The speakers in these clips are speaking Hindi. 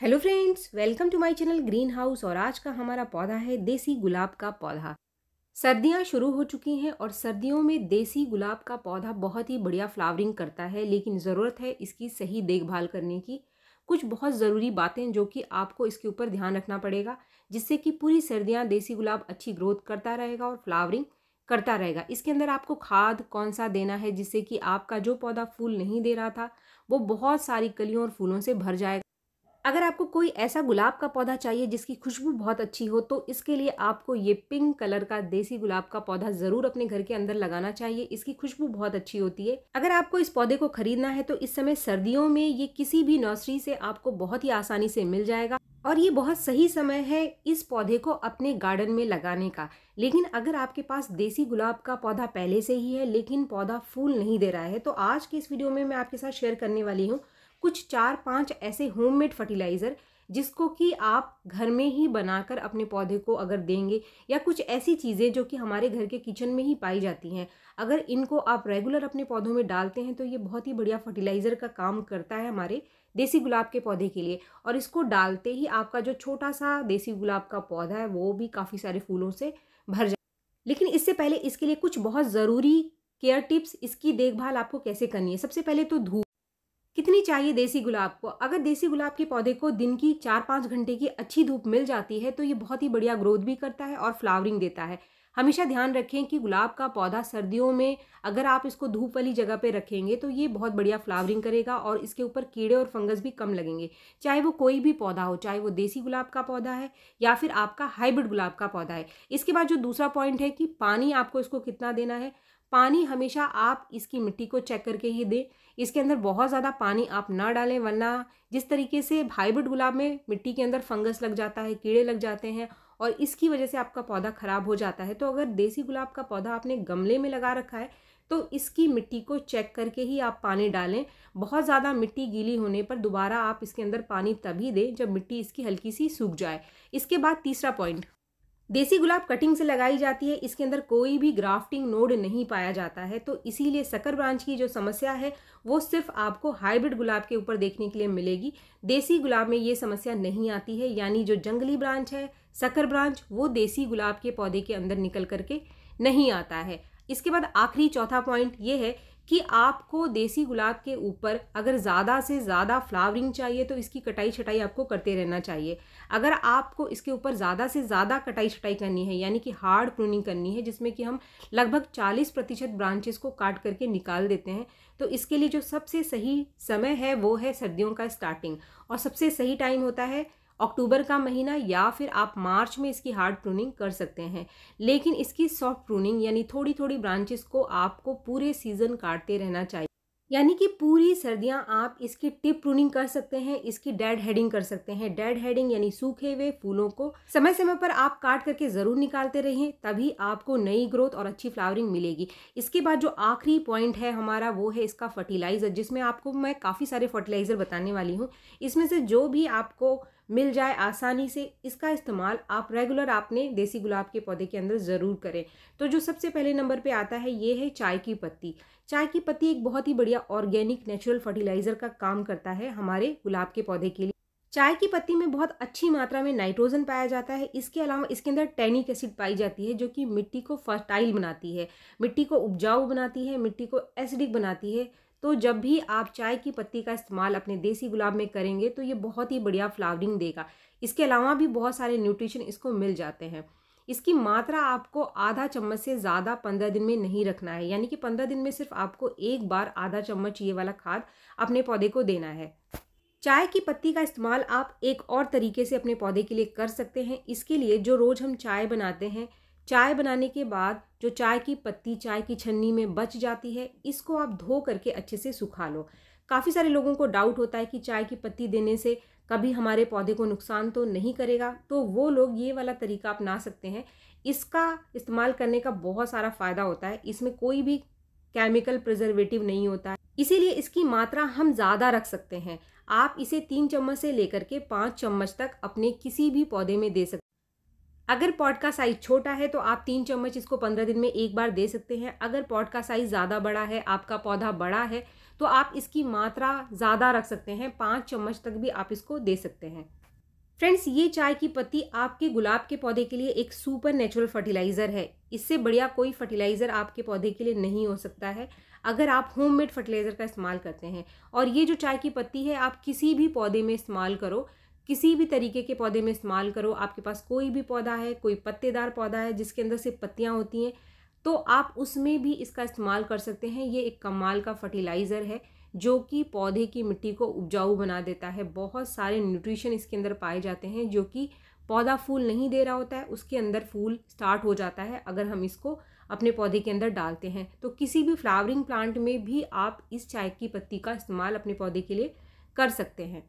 hello friends welcome to my channel Green House और आज का हमारा पौधा है देसी गुलाब का पौधा सर्दियां शुरू हो चुकी हैं और सर्दियों में देसी गुलाब का पौधा बहुत ही बढ़िया फ्लावरिंग करता है लेकिन ज़रूरत है इसकी सही देखभाल करने की कुछ बहुत ज़रूरी बातें जो कि आपको इसके ऊपर ध्यान रखना पड़ेगा जिससे कि पूरी सर्दियाँ देसी गुलाब अच्छी ग्रोथ करता रहेगा और फ्लावरिंग करता रहेगा इसके अंदर आपको खाद कौन सा देना है जिससे कि आपका जो पौधा फूल नहीं दे रहा था वो बहुत सारी कलियों और फूलों से भर जाएगा अगर आपको कोई ऐसा गुलाब का पौधा चाहिए जिसकी खुशबू बहुत अच्छी हो तो इसके लिए आपको ये पिंक कलर का देसी गुलाब का पौधा ज़रूर अपने घर के अंदर लगाना चाहिए इसकी खुशबू बहुत अच्छी होती है अगर आपको इस पौधे को खरीदना है तो इस समय सर्दियों में ये किसी भी नर्सरी से आपको बहुत ही आसानी से मिल जाएगा और ये बहुत सही समय है इस पौधे को अपने गार्डन में लगाने का लेकिन अगर आपके पास देसी गुलाब का पौधा पहले से ही है लेकिन पौधा फूल नहीं दे रहा है तो आज के इस वीडियो में मैं आपके साथ शेयर करने वाली हूँ कुछ चार पांच ऐसे होममेड फर्टिलाइज़र जिसको कि आप घर में ही बनाकर अपने पौधे को अगर देंगे या कुछ ऐसी चीज़ें जो कि हमारे घर के किचन में ही पाई जाती हैं अगर इनको आप रेगुलर अपने पौधों में डालते हैं तो ये बहुत ही बढ़िया फर्टिलाइज़र का काम करता है हमारे देसी गुलाब के पौधे के लिए और इसको डालते ही आपका जो छोटा सा देसी गुलाब का पौधा है वो भी काफ़ी सारे फूलों से भर जाए लेकिन इससे पहले इसके लिए कुछ बहुत ज़रूरी केयर टिप्स इसकी देखभाल आपको कैसे करनी है सबसे पहले तो धूप कितनी चाहिए देसी गुलाब को अगर देसी गुलाब के पौधे को दिन की चार पाँच घंटे की अच्छी धूप मिल जाती है तो ये बहुत ही बढ़िया ग्रोथ भी करता है और फ्लावरिंग देता है हमेशा ध्यान रखें कि गुलाब का पौधा सर्दियों में अगर आप इसको धूप वाली जगह पर रखेंगे तो ये बहुत बढ़िया फ्लावरिंग करेगा और इसके ऊपर कीड़े और फंगस भी कम लगेंगे चाहे वो कोई भी पौधा हो चाहे वो देसी गुलाब का पौधा है या फिर आपका हाइब्रिड गुलाब का पौधा है इसके बाद जो दूसरा पॉइंट है कि पानी आपको इसको कितना देना है पानी हमेशा आप इसकी मिट्टी को चेक करके ही दें इसके अंदर बहुत ज़्यादा पानी आप ना डालें वरना जिस तरीके से हाइब्रिड गुलाब में मिट्टी के अंदर फंगस लग जाता है कीड़े लग जाते हैं और इसकी वजह से आपका पौधा ख़राब हो जाता है तो अगर देसी गुलाब का पौधा आपने गमले में लगा रखा है तो इसकी मिट्टी को चेक करके ही आप पानी डालें बहुत ज़्यादा मिट्टी गीली होने पर दोबारा आप इसके अंदर पानी तभी दें जब मिट्टी इसकी हल्की सी सूख जाए इसके बाद तीसरा पॉइंट देसी गुलाब कटिंग से लगाई जाती है इसके अंदर कोई भी ग्राफ्टिंग नोड नहीं पाया जाता है तो इसीलिए सकर ब्रांच की जो समस्या है वो सिर्फ आपको हाइब्रिड गुलाब के ऊपर देखने के लिए मिलेगी देसी गुलाब में ये समस्या नहीं आती है यानी जो जंगली ब्रांच है सकर ब्रांच वो देसी गुलाब के पौधे के अंदर निकल करके नहीं आता है इसके बाद आखिरी चौथा पॉइंट ये है कि आपको देसी गुलाब के ऊपर अगर ज़्यादा से ज़्यादा फ्लावरिंग चाहिए तो इसकी कटाई छटाई आपको करते रहना चाहिए अगर आपको इसके ऊपर ज़्यादा से ज़्यादा कटाई छटाई करनी है यानी कि हार्ड प्रूनिंग करनी है जिसमें कि हम लगभग चालीस प्रतिशत ब्रांचेस को काट करके निकाल देते हैं तो इसके लिए जो सबसे सही समय है वो है सर्दियों का स्टार्टिंग और सबसे सही टाइम होता है अक्टूबर का महीना या फिर आप मार्च में इसकी हार्ड प्रूनिंग कर सकते हैं लेकिन इसकी सॉफ्ट प्रूनिंग यानी थोड़ी थोड़ी ब्रांचेस को आपको पूरे सीजन काटते रहना चाहिए यानी कि पूरी सर्दियां आप इसकी टिप प्रूनिंग कर सकते हैं इसकी डेड हेडिंग कर सकते हैं डेड हेडिंग यानी सूखे हुए फूलों को समय समय पर आप काट करके ज़रूर निकालते रहिए तभी आपको नई ग्रोथ और अच्छी फ्लावरिंग मिलेगी इसके बाद जो आखिरी पॉइंट है हमारा वो है इसका फर्टिलाइज़र जिसमें आपको मैं काफ़ी सारे फर्टिलाइज़र बताने वाली हूँ इसमें से जो भी आपको मिल जाए आसानी से इसका इस्तेमाल आप रेगुलर आपने देसी गुलाब के पौधे के अंदर ज़रूर करें तो जो सबसे पहले नंबर पे आता है ये है चाय की पत्ती चाय की पत्ती एक बहुत ही बढ़िया ऑर्गेनिक नेचुरल फर्टिलाइज़र का काम करता है हमारे गुलाब के पौधे के लिए चाय की पत्ती में बहुत अच्छी मात्रा में नाइट्रोजन पाया जाता है इसके अलावा इसके अंदर टैनिक एसिड पाई जाती है जो कि मिट्टी को फर्टाइल बनाती है मिट्टी को उपजाऊ बनाती है मिट्टी को एसिडिक बनाती है तो जब भी आप चाय की पत्ती का इस्तेमाल अपने देसी गुलाब में करेंगे तो ये बहुत ही बढ़िया फ्लावरिंग देगा इसके अलावा भी बहुत सारे न्यूट्रिशन इसको मिल जाते हैं इसकी मात्रा आपको आधा चम्मच से ज़्यादा पंद्रह दिन में नहीं रखना है यानी कि पंद्रह दिन में सिर्फ आपको एक बार आधा चम्मच ये वाला खाद अपने पौधे को देना है चाय की पत्ती का इस्तेमाल आप एक और तरीके से अपने पौधे के लिए कर सकते हैं इसके लिए जो रोज़ हम चाय बनाते हैं चाय बनाने के बाद जो चाय की पत्ती चाय की छन्नी में बच जाती है इसको आप धो करके अच्छे से सुखा लो काफ़ी सारे लोगों को डाउट होता है कि चाय की पत्ती देने से कभी हमारे पौधे को नुकसान तो नहीं करेगा तो वो लोग ये वाला तरीका अपना सकते हैं इसका इस्तेमाल करने का बहुत सारा फ़ायदा होता है इसमें कोई भी केमिकल प्रिजर्वेटिव नहीं होता है इसीलिए इसकी मात्रा हम ज़्यादा रख सकते हैं आप इसे तीन चम्मच से लेकर के पाँच चम्मच तक अपने किसी भी पौधे में दे सकते अगर पॉट का साइज़ छोटा है तो आप तीन चम्मच इसको पंद्रह दिन में एक बार दे सकते हैं अगर पॉट का साइज़ ज़्यादा बड़ा है आपका पौधा बड़ा है तो आप इसकी मात्रा ज़्यादा रख सकते हैं पाँच चम्मच तक भी आप इसको दे सकते हैं फ्रेंड्स ये चाय की पत्ती आपके गुलाब के पौधे के लिए एक सुपर नेचुरल फर्टिलाइज़र है इससे बढ़िया कोई फर्टिलाइज़र आपके पौधे के लिए नहीं हो सकता है अगर आप होममेड फर्टिलाइज़र का इस्तेमाल करते हैं और ये जो चाय की पत्ती है आप किसी भी पौधे में इस्तेमाल करो किसी भी तरीके के पौधे में इस्तेमाल करो आपके पास कोई भी पौधा है कोई पत्तेदार पौधा है जिसके अंदर से पत्तियाँ होती हैं तो आप उसमें भी इसका इस्तेमाल कर सकते हैं ये एक कमाल का फर्टिलाइज़र है जो कि पौधे की मिट्टी को उपजाऊ बना देता है बहुत सारे न्यूट्रिशन इसके अंदर पाए जाते हैं जो कि पौधा फूल नहीं दे रहा होता है उसके अंदर फूल स्टार्ट हो जाता है अगर हम इसको अपने पौधे के अंदर डालते हैं तो किसी भी फ्लावरिंग प्लांट में भी आप इस चाय की पत्ती का इस्तेमाल अपने पौधे के लिए कर सकते हैं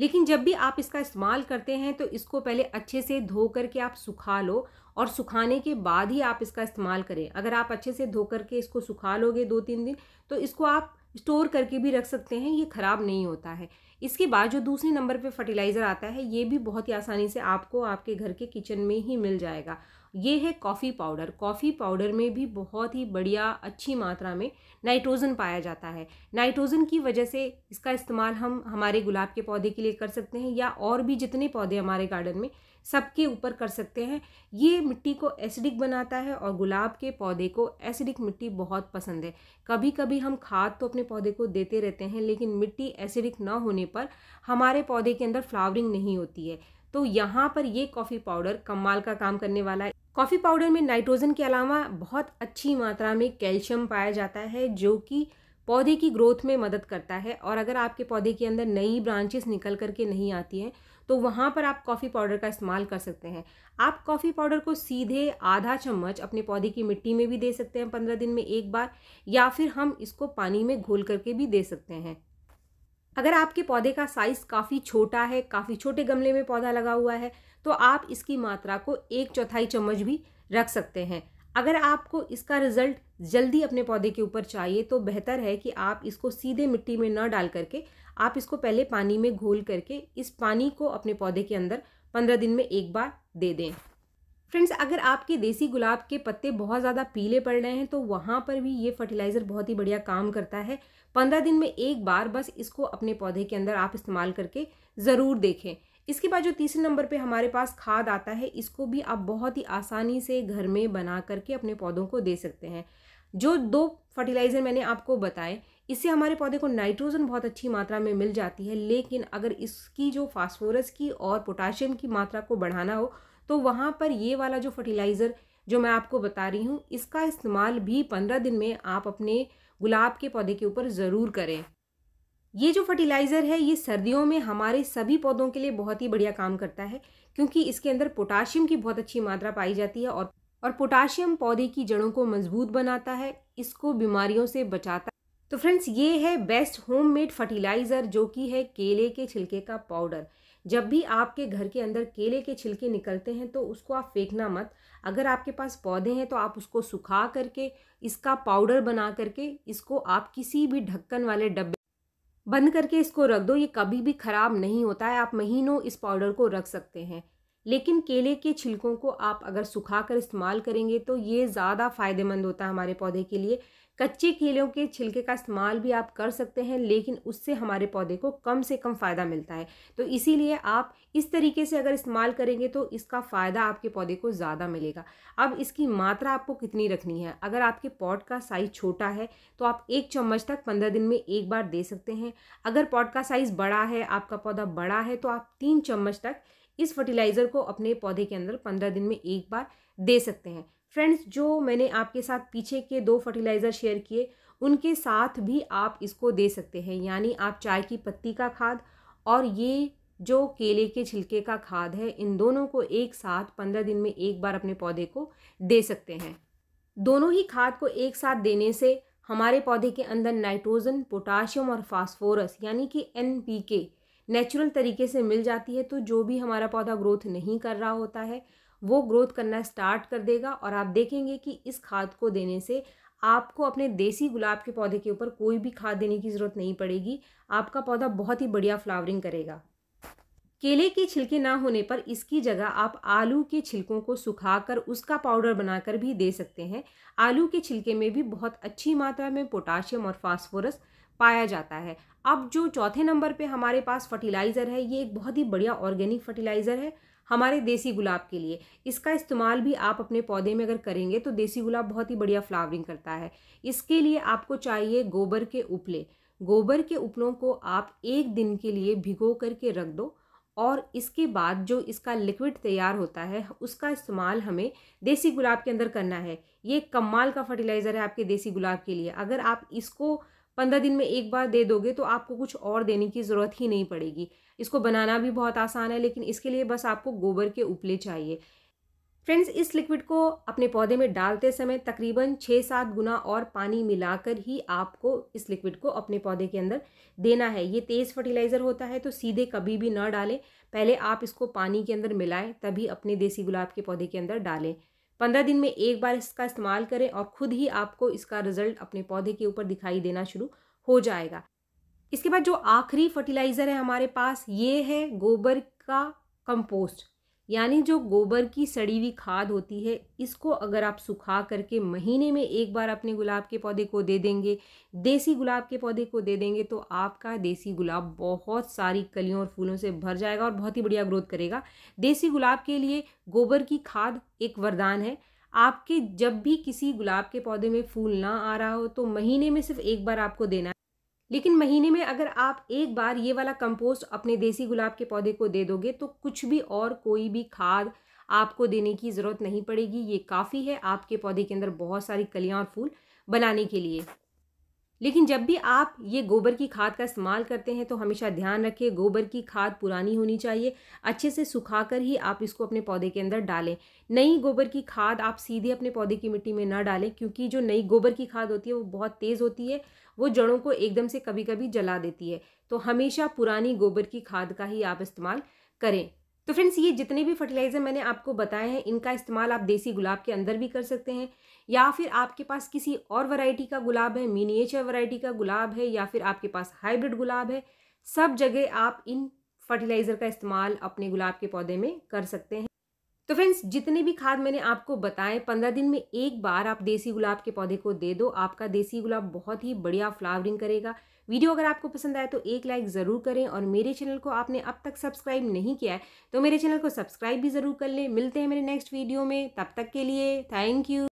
लेकिन जब भी आप इसका इस्तेमाल करते हैं तो इसको पहले अच्छे से धो करके आप सुखा लो और सुखाने के बाद ही आप इसका इस्तेमाल करें अगर आप अच्छे से धो करके इसको सुखा लोगे दो तीन दिन तो इसको आप स्टोर करके भी रख सकते हैं ये ख़राब नहीं होता है इसके बाद जो दूसरे नंबर पे फर्टिलाइज़र आता है ये भी बहुत ही आसानी से आपको आपके घर के किचन में ही मिल जाएगा ये है कॉफ़ी पाउडर कॉफ़ी पाउडर में भी बहुत ही बढ़िया अच्छी मात्रा में नाइट्रोजन पाया जाता है नाइट्रोजन की वजह से इसका इस्तेमाल हम हमारे गुलाब के पौधे के लिए कर सकते हैं या और भी जितने पौधे हमारे गार्डन में सबके ऊपर कर सकते हैं ये मिट्टी को एसिडिक बनाता है और गुलाब के पौधे को एसिडिक मिट्टी बहुत पसंद है कभी कभी हम खाद तो अपने पौधे को देते रहते हैं लेकिन मिट्टी एसिडिक ना होने पर हमारे पौधे के अंदर फ्लावरिंग नहीं होती है तो यहाँ पर ये कॉफ़ी पाउडर कमाल का काम करने वाला है कॉफ़ी पाउडर में नाइट्रोजन के अलावा बहुत अच्छी मात्रा में कैल्शियम पाया जाता है जो कि पौधे की ग्रोथ में मदद करता है और अगर आपके पौधे के अंदर नई ब्रांचेस निकल करके नहीं आती हैं तो वहाँ पर आप कॉफ़ी पाउडर का इस्तेमाल कर सकते हैं आप कॉफ़ी पाउडर को सीधे आधा चम्मच अपने पौधे की मिट्टी में भी दे सकते हैं पंद्रह दिन में एक बार या फिर हम इसको पानी में घोल करके भी दे सकते हैं अगर आपके पौधे का साइज़ काफ़ी छोटा है काफ़ी छोटे गमले में पौधा लगा हुआ है तो आप इसकी मात्रा को एक चौथाई चम्मच भी रख सकते हैं अगर आपको इसका रिजल्ट जल्दी अपने पौधे के ऊपर चाहिए तो बेहतर है कि आप इसको सीधे मिट्टी में न डाल करके आप इसको पहले पानी में घोल करके इस पानी को अपने पौधे के अंदर पंद्रह दिन में एक बार दे दें फ्रेंड्स अगर आपके देसी गुलाब के पत्ते बहुत ज़्यादा पीले पड़ रहे हैं तो वहाँ पर भी ये फर्टिलाइज़र बहुत ही बढ़िया काम करता है पंद्रह दिन में एक बार बस इसको अपने पौधे के अंदर आप इस्तेमाल करके ज़रूर देखें इसके बाद जो तीसरे नंबर पे हमारे पास खाद आता है इसको भी आप बहुत ही आसानी से घर में बना करके अपने पौधों को दे सकते हैं जो दो फर्टिलाइज़र मैंने आपको बताए इससे हमारे पौधे को नाइट्रोजन बहुत अच्छी मात्रा में मिल जाती है लेकिन अगर इसकी जो फास्फोरस की और पोटाशियम की मात्रा को बढ़ाना हो तो वहाँ पर ये वाला जो फर्टिलाइज़र जो मैं आपको बता रही हूँ इसका इस्तेमाल भी पंद्रह दिन में आप अपने गुलाब के पौधे के ऊपर ज़रूर करें ये जो फर्टिलाइज़र है ये सर्दियों में हमारे सभी पौधों के लिए बहुत ही बढ़िया काम करता है क्योंकि इसके अंदर पोटाशियम की बहुत अच्छी मात्रा पाई जाती है और और पोटाशियम पौधे की जड़ों को मजबूत बनाता है इसको बीमारियों से बचाता है तो फ्रेंड्स ये है बेस्ट होममेड फर्टिलाइज़र जो कि है केले के छिलके का पाउडर जब भी आपके घर के अंदर केले के छिलके निकलते हैं तो उसको आप फेंकना मत अगर आपके पास पौधे हैं तो आप उसको सुखा करके इसका पाउडर बना करके इसको आप किसी भी ढक्कन वाले डब्बे बंद करके इसको रख दो ये कभी भी ख़राब नहीं होता है आप महीनों इस पाउडर को रख सकते हैं लेकिन केले के छिलकों को आप अगर सुखा कर इस्तेमाल करेंगे तो ये ज़्यादा फ़ायदेमंद होता है हमारे पौधे के लिए कच्चे केलों के छिलके का इस्तेमाल भी आप कर सकते हैं लेकिन उससे हमारे पौधे को कम से कम फ़ायदा मिलता है तो इसीलिए आप इस तरीके से अगर इस्तेमाल करेंगे तो इसका फ़ायदा आपके पौधे को ज़्यादा मिलेगा अब इसकी मात्रा आपको कितनी रखनी है अगर आपके पॉट का साइज़ छोटा है तो आप एक चम्मच तक पंद्रह दिन में एक बार दे सकते हैं अगर पॉट का साइज़ बड़ा है आपका पौधा बड़ा है तो आप तीन चम्मच तक इस फर्टिलाइज़र को अपने पौधे के अंदर पंद्रह दिन में एक बार दे सकते हैं फ्रेंड्स जो मैंने आपके साथ पीछे के दो फर्टिलाइज़र शेयर किए उनके साथ भी आप इसको दे सकते हैं यानी आप चाय की पत्ती का खाद और ये जो केले के छिलके का खाद है इन दोनों को एक साथ पंद्रह दिन में एक बार अपने पौधे को दे सकते हैं दोनों ही खाद को एक साथ देने से हमारे पौधे के अंदर नाइट्रोजन पोटाशियम और फास्फोरस यानी कि एन पी के नेचुरल तरीके से मिल जाती है तो जो भी हमारा पौधा ग्रोथ नहीं कर रहा होता है वो ग्रोथ करना स्टार्ट कर देगा और आप देखेंगे कि इस खाद को देने से आपको अपने देसी गुलाब के पौधे के ऊपर कोई भी खाद देने की ज़रूरत नहीं पड़ेगी आपका पौधा बहुत ही बढ़िया फ्लावरिंग करेगा केले के छिलके ना होने पर इसकी जगह आप आलू के छिलकों को सुखाकर उसका पाउडर बनाकर भी दे सकते हैं आलू के छिलके में भी बहुत अच्छी मात्रा में पोटाशियम और फास्फोरस पाया जाता है अब जो चौथे नंबर पे हमारे पास फर्टिलाइज़र है ये एक बहुत ही बढ़िया ऑर्गेनिक फर्टिलाइज़र है हमारे देसी गुलाब के लिए इसका इस्तेमाल भी आप अपने पौधे में अगर करेंगे तो देसी गुलाब बहुत ही बढ़िया फ्लावरिंग करता है इसके लिए आपको चाहिए गोबर के उपले गोबर के उपलों को आप एक दिन के लिए भिगो करके रख दो और इसके बाद जो इसका लिक्विड तैयार होता है उसका इस्तेमाल हमें देसी गुलाब के अंदर करना है ये कमाल का फर्टिलाइज़र है आपके देसी गुलाब के लिए अगर आप इसको पंद्रह दिन में एक बार दे दोगे तो आपको कुछ और देने की ज़रूरत ही नहीं पड़ेगी इसको बनाना भी बहुत आसान है लेकिन इसके लिए बस आपको गोबर के उपले चाहिए फ्रेंड्स इस लिक्विड को अपने पौधे में डालते समय तकरीबन छः सात गुना और पानी मिलाकर ही आपको इस लिक्विड को अपने पौधे के अंदर देना है ये तेज़ फर्टिलाइज़र होता है तो सीधे कभी भी ना डालें पहले आप इसको पानी के अंदर मिलाएं तभी अपने देसी गुलाब के पौधे के अंदर डालें पंद्रह दिन में एक बार इसका इस्तेमाल करें और खुद ही आपको इसका रिजल्ट अपने पौधे के ऊपर दिखाई देना शुरू हो जाएगा इसके बाद जो आखिरी फर्टिलाइज़र है हमारे पास ये है गोबर का कंपोस्ट यानी जो गोबर की सड़ी हुई खाद होती है इसको अगर आप सुखा करके महीने में एक बार अपने गुलाब के पौधे को दे देंगे देसी गुलाब के पौधे को दे देंगे तो आपका देसी गुलाब बहुत सारी कलियों और फूलों से भर जाएगा और बहुत ही बढ़िया ग्रोथ करेगा देसी गुलाब के लिए गोबर की खाद एक वरदान है आपके जब भी किसी गुलाब के पौधे में फूल ना आ रहा हो तो महीने में सिर्फ एक बार आपको देना है लेकिन महीने में अगर आप एक बार ये वाला कंपोस्ट अपने देसी गुलाब के पौधे को दे दोगे तो कुछ भी और कोई भी खाद आपको देने की ज़रूरत नहीं पड़ेगी ये काफ़ी है आपके पौधे के अंदर बहुत सारी कलियाँ और फूल बनाने के लिए लेकिन जब भी आप ये गोबर की खाद का इस्तेमाल करते हैं तो हमेशा ध्यान रखें गोबर की खाद पुरानी होनी चाहिए अच्छे से सुखा कर ही आप इसको अपने पौधे के अंदर डालें नई गोबर की खाद आप सीधे अपने पौधे की मिट्टी में ना डालें क्योंकि जो नई गोबर की खाद होती है वो बहुत तेज़ होती है वो जड़ों को एकदम से कभी कभी जला देती है तो हमेशा पुरानी गोबर की खाद का ही आप इस्तेमाल करें तो फ्रेंड्स ये जितने भी फर्टिलाइज़र मैंने आपको बताए हैं इनका इस्तेमाल आप देसी गुलाब के अंदर भी कर सकते हैं या फिर आपके पास किसी और वैरायटी का गुलाब है मीनिएचर वैरायटी का गुलाब है या फिर आपके पास हाइब्रिड गुलाब है सब जगह आप इन फर्टिलाइज़र का इस्तेमाल अपने गुलाब के पौधे में कर सकते हैं तो फ्रेंड्स जितने भी खाद मैंने आपको बताए पंद्रह दिन में एक बार आप देसी गुलाब के पौधे को दे दो आपका देसी गुलाब बहुत ही बढ़िया फ्लावरिंग करेगा वीडियो अगर आपको पसंद आए तो एक लाइक ज़रूर करें और मेरे चैनल को आपने अब तक सब्सक्राइब नहीं किया है तो मेरे चैनल को सब्सक्राइब भी ज़रूर कर लें मिलते हैं मेरे नेक्स्ट वीडियो में तब तक के लिए थैंक यू